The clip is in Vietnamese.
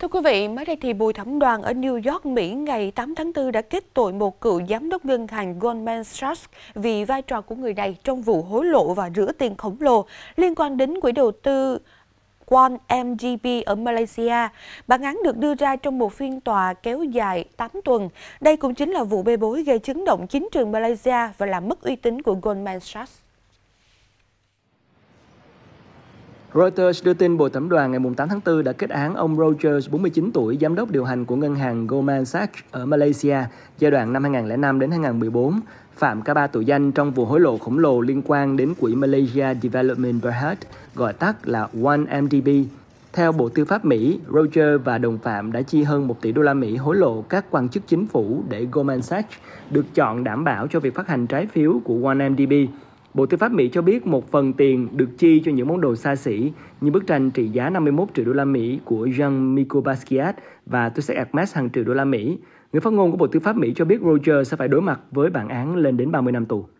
Thưa quý vị, mới đây thì Bùi Thẩm Đoàn ở New York, Mỹ ngày 8 tháng 4 đã kết tội một cựu giám đốc ngân hàng Goldman Sachs vì vai trò của người này trong vụ hối lộ và rửa tiền khổng lồ liên quan đến quỹ đầu tư Quan MGB ở Malaysia. Bản án được đưa ra trong một phiên tòa kéo dài 8 tuần. Đây cũng chính là vụ bê bối gây chấn động chính trường Malaysia và làm mất uy tín của Goldman Sachs. Reuters đưa tin Bộ thẩm đoàn ngày 8 tháng 4 đã kết án ông Rogers, 49 tuổi, giám đốc điều hành của ngân hàng Goldman Sachs ở Malaysia giai đoạn năm 2005 đến 2014, phạm cả ba tội danh trong vụ hối lộ khổng lồ liên quan đến quỹ Malaysia Development Berhad, gọi tắt là 1MDB. Theo Bộ Tư pháp Mỹ, Roger và đồng phạm đã chi hơn 1 tỷ đô la Mỹ hối lộ các quan chức chính phủ để Goldman Sachs được chọn đảm bảo cho việc phát hành trái phiếu của 1MDB Bộ Tư pháp Mỹ cho biết một phần tiền được chi cho những món đồ xa xỉ như bức tranh trị giá 51 triệu đô la Mỹ của Jean Michel Basquiat và túi sách Hermes hàng triệu đô la Mỹ. Người phát ngôn của Bộ Tư pháp Mỹ cho biết Roger sẽ phải đối mặt với bản án lên đến 30 năm tù.